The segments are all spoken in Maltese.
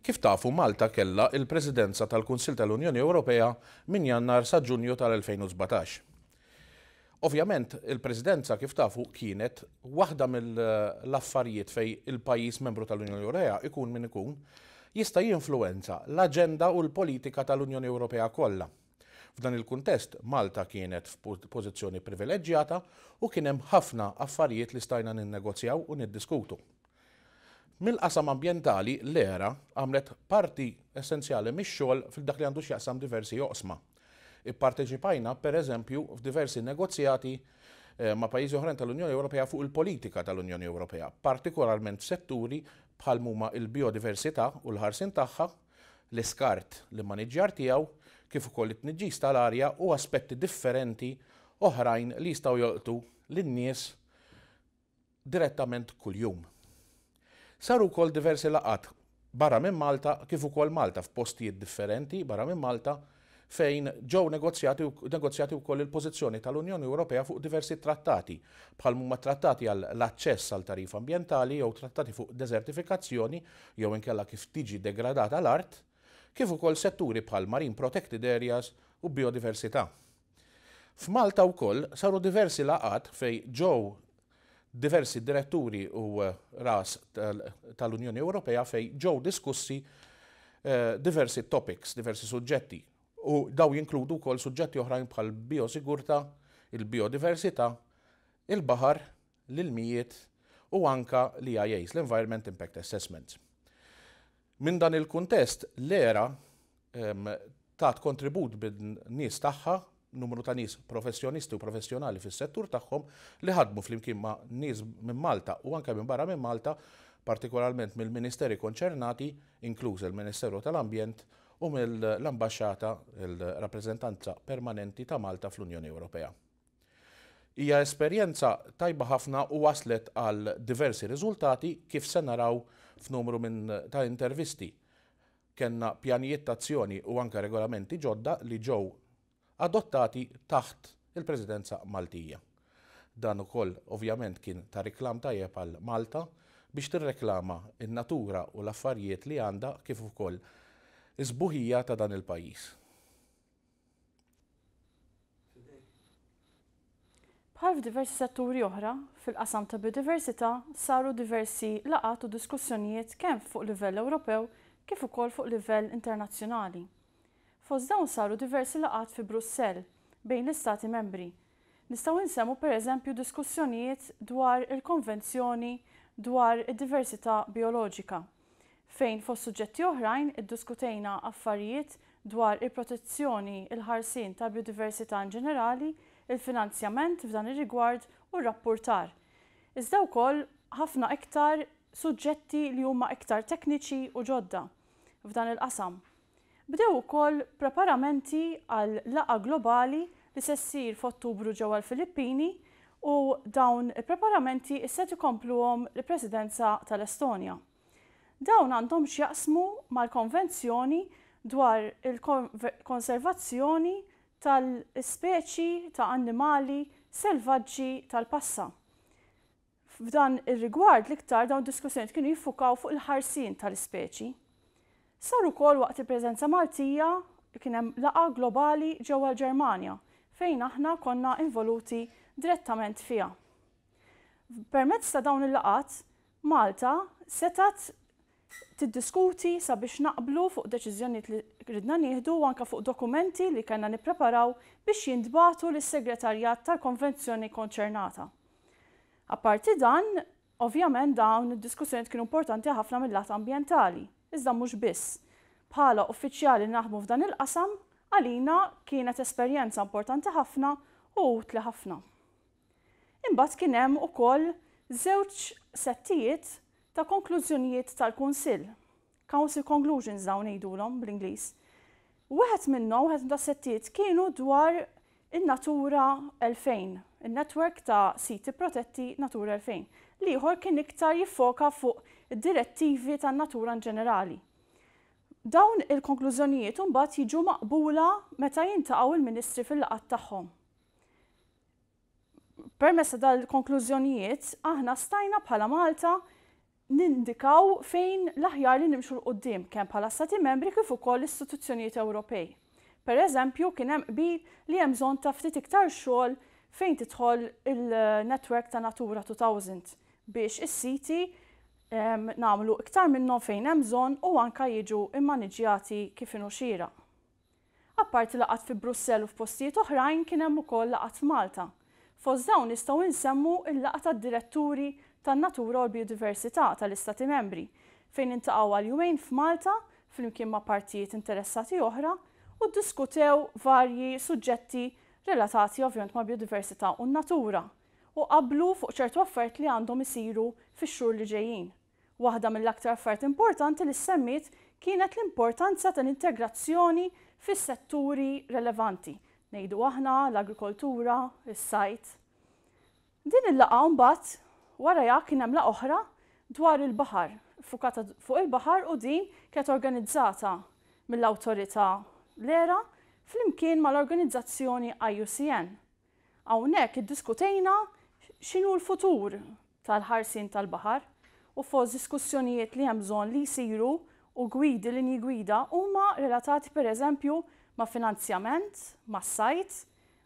Kif tafu Malta kella il-Presidenza tal-Kunsil tal-Unjoni Ewropea minn jannar sa' ġunju tal-2017. Ovvjament, il-Presidenza kif tafu kienet waħda mill-affarijiet fej il-pajis membru tal-Unjoni Ewropea ikun minn ikun jista' jinfluenza l-aġenda u l-politika tal-Unjoni Ewropea kollha. F'dan il-kuntest, Malta kienet f'pożizzjoni privileġġjata u kien hemm ħafna affarijiet li stajna ninnegozjaw u niddiskutu. Mill-qasam ambientali l-era għamlet parti essenzjali mix-xogħol fil-dak li għandu x'jaqsam diversi oqsma. Ipparteċipajna per eżempju f'diversi negozjati eh, ma' pajjiżi oħrajn tal-Unjoni Ewropea fuq il-politika tal-Unjoni Ewropea, partikolarment setturi bħal huma il-biodiversità u l-ħarsin tagħha, l-iskart li maniġġar tiegħu kif ukoll it-tniġġis tal-arja u aspetti differenti oħrajn li jistgħu joqtu lin-nies direttament kuljum. Saru kol diversi laqat barra minn Malta, kif ukoll Malta f'postijiet differenti, barra minn Malta, fejn ġew negozjati wkoll il-pożizzjoni tal-Unjoni Ewropea fuq diversi trattati, bħal huma trattati għall aċċess għal tarif ambjentali jew trattati fuq desertifikazzjoni jew inkella kif tiġi degradata l-art, kif ukoll setturi bħal Marine Protected Areas u biodiversità. F'Malta wkoll saru diversi laqat fej ġew diversi diretturi u eh, ras tal-Unjoni Ewropea fej ġew diskussi eh, diversi topics, diversi suġġetti. U daw jinkludu kol suġġetti oħrajn bħal biosigurta, il-biodiversità, il-bahar, l-ilmijiet u anka l-IAAs, l-Environment Impact Assessment. Min dan il-kuntest, l-era tat kontribut bin nies tagħha numru ta' nies professjonisti u professjonali fis-settur tagħhom li ħadmu flimkien ma' nies minn Malta u anke minn barra minn Malta, partikolarment mill-ministeri konċernati, inkluż il-Ministeru tal-Ambjent u mill-Ambasċata, il-Rappreżentanza Permanenti ta' Malta fl-Unjoni Ewropea. Hija esperjenza tajba ħafna u waslet għal diversi riżultati kif se naraw f'numru minn ta' intervisti. Kenna pjanijiet tazzjoni u anka regolamenti ġodda li ġew adottati taħt il-Presidenza Maltija. Dan ukoll ovvjament kien ta' riklam tajjeb għal Malta biex tirreklama in-natura u l-affarijiet li għandha kif ukoll iżbuħija ta' dan il-pajjiż. Bħal diversi setturi oħra, fil-qasam ta' biodiversità saru diversi laqat u diskussjonijiet kemm fuq livell Ewropew kif ukoll fuq livell internazzjonali. Fost dawn saru diversi laqat fi Brussell bejn l-Istati membri. Nistaw insemmu per eżempju diskussjonijiet dwar il-konvenzjoni dwar id-diversità biologika. bioloġika, fejn fost suġġetti oħrajn iddiskutejna affarijiet dwar il-protezzjoni il-ħarsin tal biodiversità in ġenerali, il-finanzjament f'dan ir-rigward u r-rapportar. Iżda wkoll ħafna iktar suġġetti li huma iktar tekniċi u ġodda f'dan il-qasam. Bdew ukoll preparamenti għal laqa globali li se ssir f'Ottubru ġewwa l-Filippini u dawn il-preparamenti issa tikompluhom l-Presidenza tal-Estonja. Dawn għandhom x'jaqsmu mal-konvenzjoni dwar il-konservazzjoni tal-speċi ta' annimali selvaġġi tal-passa. F'dan ir-rigward l-iktar dawn diskussjoni kienu jiffukaw fuq il-ħarsin tal-speċi. Sar ukoll waqt il prezenza Maltija kien hemm laqa globali ġewwa l-Ġermanja fejn aħna konna involuti direttament fija. Permezz ta' dawn il-laqat, Malta setat tiddiskuti sabiex naqblu fuq deċiżjoni li ridna nieħdu u fuq dokumenti li kellna nippreparaw biex jintbatu lis segretarjat tal-konvenzjoni konċernata. Apparti dan, ovvjament dawn id-diskussjoni kienu importanti ħafna mill-lat ambjentali iżda mhux biss. Bħala uffiċjali naħdmu f'dan il-qasam, għalina kienet esperjenza importanti ħafna u utli ħafna. Imbagħad kien hemm ukoll żewġ settijiet ta' konklużjonijiet tal-Kunsill. Council conclusions dawn ngħidulhom bl-Ingliż. Wieħed minnhom, wieħed ta' settijiet kienu dwar in-natura 2000 il-network ta' siti protetti Natura 2000. Liħor kien iktar jiffoka fuq direttivi ta' natura in ġenerali. Dawn il-konklużjonijiet mbagħad jiġu maqbula meta jintaqgħu il-Ministri fil-laqat tagħhom. Permessa dal-konklużjonijiet aħna stajna bħala Malta nindikaw fejn l-aħjar li nimxu l-qoddim kemm bħala stati membri kif ukoll l-istituzzjonijiet Ewropej. Per eżempju, kien hemm qbil li hemm bżonn ta' ftit iktar xogħol fejn titħol il-network ta' Natura 2000 biex is-siti um, namlu iktar minnhom fejn hemm bżonn u anke jiġu immaniġjati kif inhu xira. Apparti laqat fi Brussell u f'postijiet oħrajn kien hemm ukoll laqat Malta. Fost dawn nistgħu insemmu il-laqat tad-diretturi tan-natura u l-biodiversità tal-Istati membri fejn intaqgħu għal jumejn f'Malta flimkien ma' partijiet interessati oħra u ddiskutew varji suġġetti relatati ovvjament ma' biodiversità u natura u qablu fuq ċertu affert li għandhom isiru fix-xhur li ġejjin. Waħda mill-aktar affert importanti li semmit kienet l-importanza ta' integrazzjoni fis-setturi relevanti, nejdu aħna l-agrikoltura, is-sajt. Din il-laqa mbagħad warajha kien hemm oħra dwar il-baħar, fuq il-baħar u din kienet organizzata mill-awtorità l-era flimkien mal-organizzazzjoni IUCN. Hawnhekk iddiskutejna x'inhu l-futur tal-ħarsin tal-baħar u fost diskussjonijiet li hemm bżonn li jsiru u gwidi njigwida u huma relatati pereżempju ma' finanzjament, ma' sajt,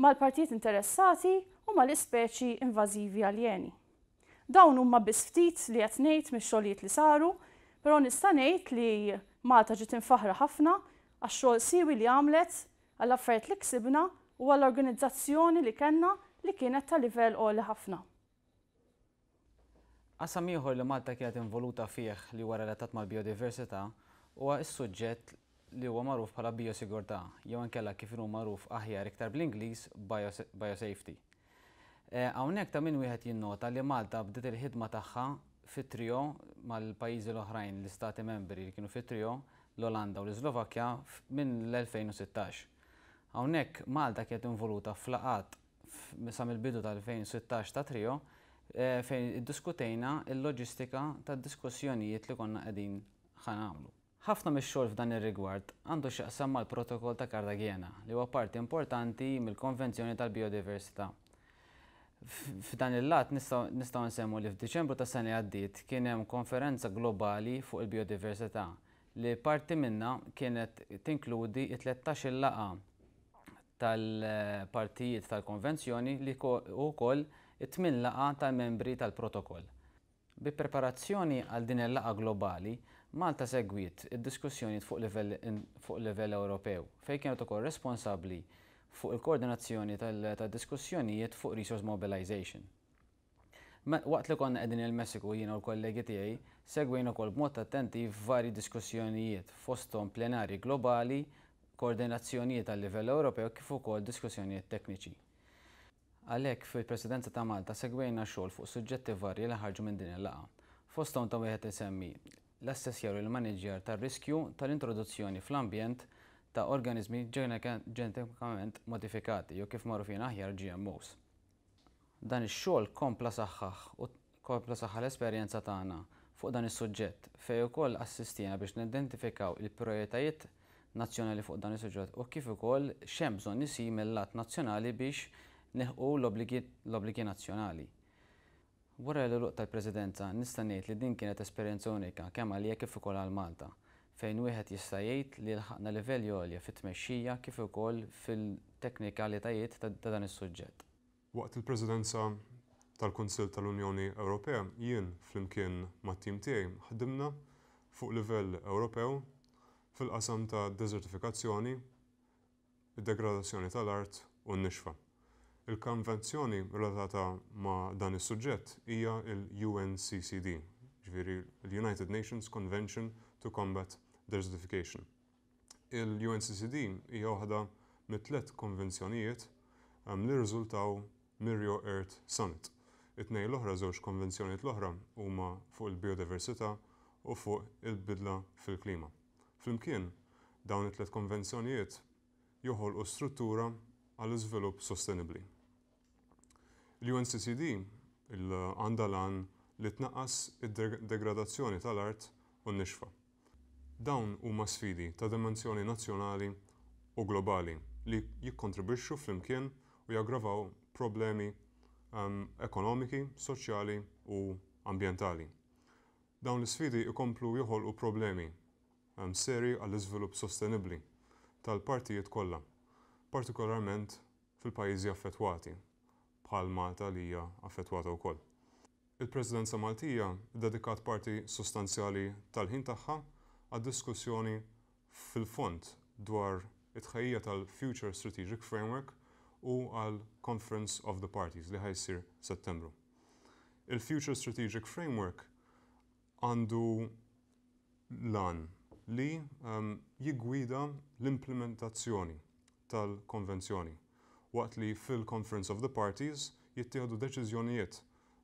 mal-partijiet interessati u mal-ispeċi invażivi aljeni. Dawn huma biss ftit li qed ngħid mix-xogħlijiet li saru, però nista' ngħid li Malta ġiet infaħra ħafna għax-xogħol siwi li għamlet għall-affarijiet li ksibna u għall-organizzazzjoni li kellna li kienet ta' livell li ħafna. Qasam ieħor li Malta kienet involuta fih li huwa relatat mal-biodiversità huwa s-suġġett li huwa magħruf bħala biosigurtà jew kella kif inhu magħruf aħjar iktar bl-Ingliż biosafety. E, hawnhekk ta' min wieħed jinnota li Malta bdiet il-ħidma tagħha fit-trio mal-pajjiżi l-oħrajn l-istati membri li kienu fit-trio l-Olanda u l-Slovakkja minn l-2016. Hawnhekk Malta kienet involuta flaqat sa mill-bidu tal-2016 ta' trio e, fejn iddiskutejna il-loġistika tad-diskussjonijiet li konna qegħdin għamlu. Ħafna mix-xogħol f'dan ir-rigward għandu x'aqsam mal-protokoll ta' Kartagena li huwa parti importanti mill-Konvenzjoni tal-Biodiversità f'dan il-lat nistaw nsemmu li f'Diċembru ta' sena għaddiet kien hemm konferenza globali fuq il-biodiversità li parti minna kienet tinkludi 13 laqa tal-partijiet tal-konvenzjoni li u koll it-tmin laqa tal-membri tal-protokoll. Bi preparazzjoni għal din il-laqa globali, Malta segwiet id-diskussjoni fuq level, fuq livell Ewropew fejn kienet ukoll responsabbli fuq il-koordinazzjoni tad-diskussjonijiet fuq resource mobilization. Waqt li konna qegħdin il-Messiku jiena u l-kollegi tiegħi segwejna ukoll b'mod attenti vari diskussjonijiet fosthom plenari globali koordinazzjonijiet għal livell Ewropew kif ukoll diskussjonijiet tekniċi. Għalhekk fil-Presidenza ta' Malta segwejna xogħol fuq suġġetti varji li ħarġu minn din il-laqgħa. Fosthom ta' wieħed isemmi l-assessjar u l-manager tar-riskju tal-introduzzjoni fl-ambjent ta' organizmi ġenetikament modifikati jew kif magħrufin aħjar GMOs. Dan ix-xogħol kompla saħħaħ u kompla saħħa l-esperjenza tagħna fuq dan is-suġġett fejn ukoll assistina biex nidentifikaw il projetajiet nazzjonali fuq dan is-suġġett u kif ukoll xemm bżonn isir mill-lat nazzjonali biex neħqu l-obbligi nazzjonali. Wara l luq tal-Presidenza nista' ngħid li din kienet esperjenza unika kemm għalija kif ukoll għal Malta fejn wieħed jista' jgħid li lħaqna livell jolja fit-tmexxija kif ukoll fil-teknikalitajiet ta' dan is-suġġett. Waqt il-Presidenza tal kunsill tal-Unjoni Ewropea jien flimkien mat-tim tiegħi ħdimna fuq livell Ewropew fil-qasam ta' desertifikazzjoni, id-degradazzjoni tal-art u n-nixfa. Il-konvenzjoni relatata ma' dan is-suġġett hija il-UNCCD, ġviri l-United Nations Convention to Combat Desertification. Il-UNCCD hija waħda mit-tlet konvenzjonijiet ehm, li rriżultaw mir Earth Summit. it tnejn l-oħra żewġ konvenzjonijiet l-oħra huma fuq il-biodiversità u fuq il-bidla fil-klima. Flimkien, dawn it-tlet konvenzjonijiet joħolqu struttura għall iżvilupp sostenibli. L-UNCCD il-għandalan li tnaqqas id-degradazzjoni tal-art u n-nixfa. Dawn huma sfidi ta' dimensjoni nazzjonali u globali li jikkontribwixxu flimkien u jaggravaw problemi um, ekonomiki, soċjali u ambientali. Dawn l-sfidi ikomplu joħolqu problemi seri għall izvilup sostenibbli tal-partijiet kollha, partikolarment fil-pajjiżi affettwati, bħal Malta li hija affettwata wkoll. Il-Presidenza Maltija dedikat parti sostanzjali tal-ħin tagħha għad-diskussjoni fil-fond dwar it-tħejja tal-Future Strategic Framework u għal Conference of the Parties li ħajsir settembru. Il-Future Strategic Framework għandu lan li um, ehm, jigwida l-implementazzjoni tal-konvenzjoni waqt li fil-Conference of the Parties jittieħdu deċiżjonijiet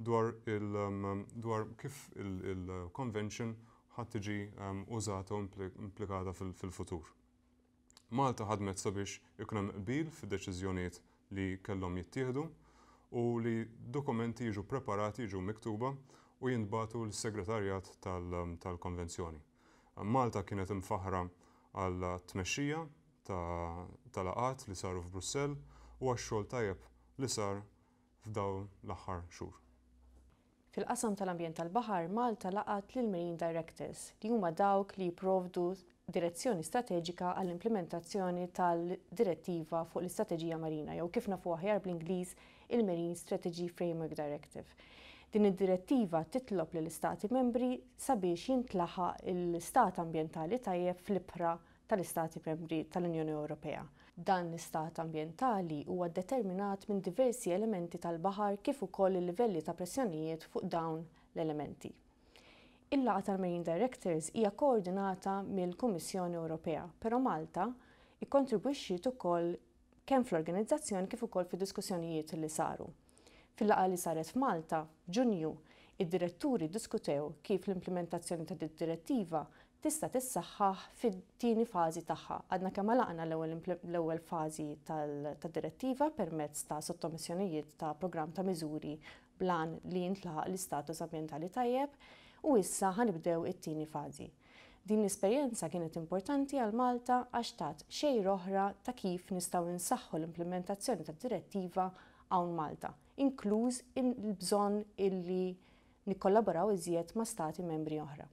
dwar, il, um, dwar kif il konvention il ħadd tiġi um, użata u implikata fil-futur. Fil Malta ħadmet sabiex ikun hemm qbil fid-deċiżjonijiet li kellhom jittieħdu u li dokumenti jiġu preparati jiġu miktuba u jintbatu l-segretarjat tal-konvenzjoni. Tal Malta kienet imfaħra għal tmexxija ta' talaqat li saru f'Brussell u għax-xogħol tajjeb li sar f'daw l-aħħar xhur. Fil-qasam tal-ambjent tal-baħar, Malta laqat lil Marine Directors li huma dawk li jipprovdu direzzjoni strateġika għall-implementazzjoni tal-direttiva fuq l-istrateġija marina jew kif nafu aħjar bl-Ingliż il-Marine Strategy Framework Directive. Din id-direttiva titlob li l-Istati membri sabiex jintlaħa l-istat ambientali tajjeb fl-ibra tal-Istati membri tal-Unjoni Ewropea. Dan l-istat ambientali huwa determinat minn diversi elementi tal-baħar kif ukoll il-livelli ta' pressjonijiet fuq dawn l-elementi. Il-laqa tal-Marine Directors hija koordinata mill-Kummissjoni Ewropea, però Malta ikkontribwixxi ukoll kemm fl-organizzazzjoni kif ukoll fid-diskussjonijiet li saru. Fil-laqa li saret f'Malta, ġunju, id-diretturi diskutew kif l-implementazzjoni ta' direttiva tista' tissaħħaħ fit-tieni fażi tagħha. Għadna kemm laqna l-ewwel fażi tad-direttiva permezz ta' sottomissjonijiet ta' programm ta' miżuri blan li jintlaħaq l-istatus ambjentali tajjeb u issa ħanibdew it-tieni fażi. Din l-esperjenza kienet importanti għal Malta għax tat xejn oħra ta' kif nistgħu nsaħħu l-implementazzjoni tad-direttiva hawn Malta inkluż il-bżonn illi nikollaboraw iżjed ma' stati membri oħra.